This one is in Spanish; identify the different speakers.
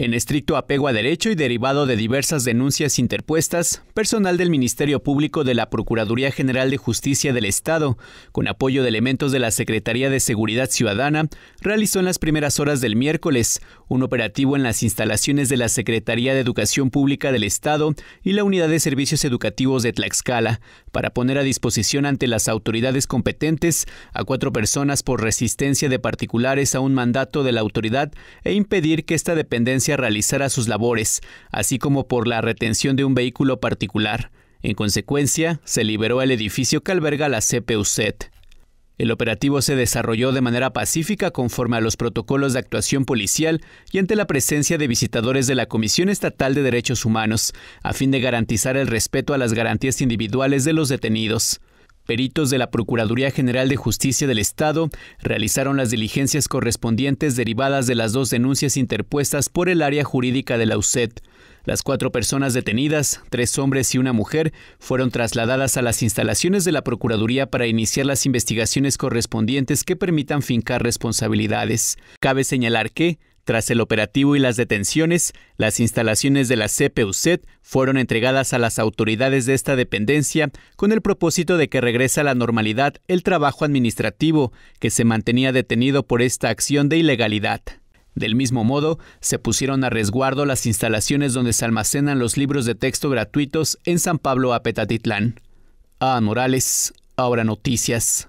Speaker 1: En estricto apego a derecho y derivado de diversas denuncias interpuestas, personal del Ministerio Público de la Procuraduría General de Justicia del Estado, con apoyo de elementos de la Secretaría de Seguridad Ciudadana, realizó en las primeras horas del miércoles un operativo en las instalaciones de la Secretaría de Educación Pública del Estado y la Unidad de Servicios Educativos de Tlaxcala, para poner a disposición ante las autoridades competentes a cuatro personas por resistencia de particulares a un mandato de la autoridad e impedir que esta dependencia realizar realizara sus labores, así como por la retención de un vehículo particular. En consecuencia, se liberó el edificio que alberga la CPUCET. El operativo se desarrolló de manera pacífica conforme a los protocolos de actuación policial y ante la presencia de visitadores de la Comisión Estatal de Derechos Humanos, a fin de garantizar el respeto a las garantías individuales de los detenidos. Peritos de la Procuraduría General de Justicia del Estado realizaron las diligencias correspondientes derivadas de las dos denuncias interpuestas por el área jurídica de la UCET. Las cuatro personas detenidas, tres hombres y una mujer, fueron trasladadas a las instalaciones de la Procuraduría para iniciar las investigaciones correspondientes que permitan fincar responsabilidades. Cabe señalar que, tras el operativo y las detenciones, las instalaciones de la CPUZ fueron entregadas a las autoridades de esta dependencia con el propósito de que regrese a la normalidad el trabajo administrativo que se mantenía detenido por esta acción de ilegalidad. Del mismo modo, se pusieron a resguardo las instalaciones donde se almacenan los libros de texto gratuitos en San Pablo Apetatitlán. A Morales, ahora noticias.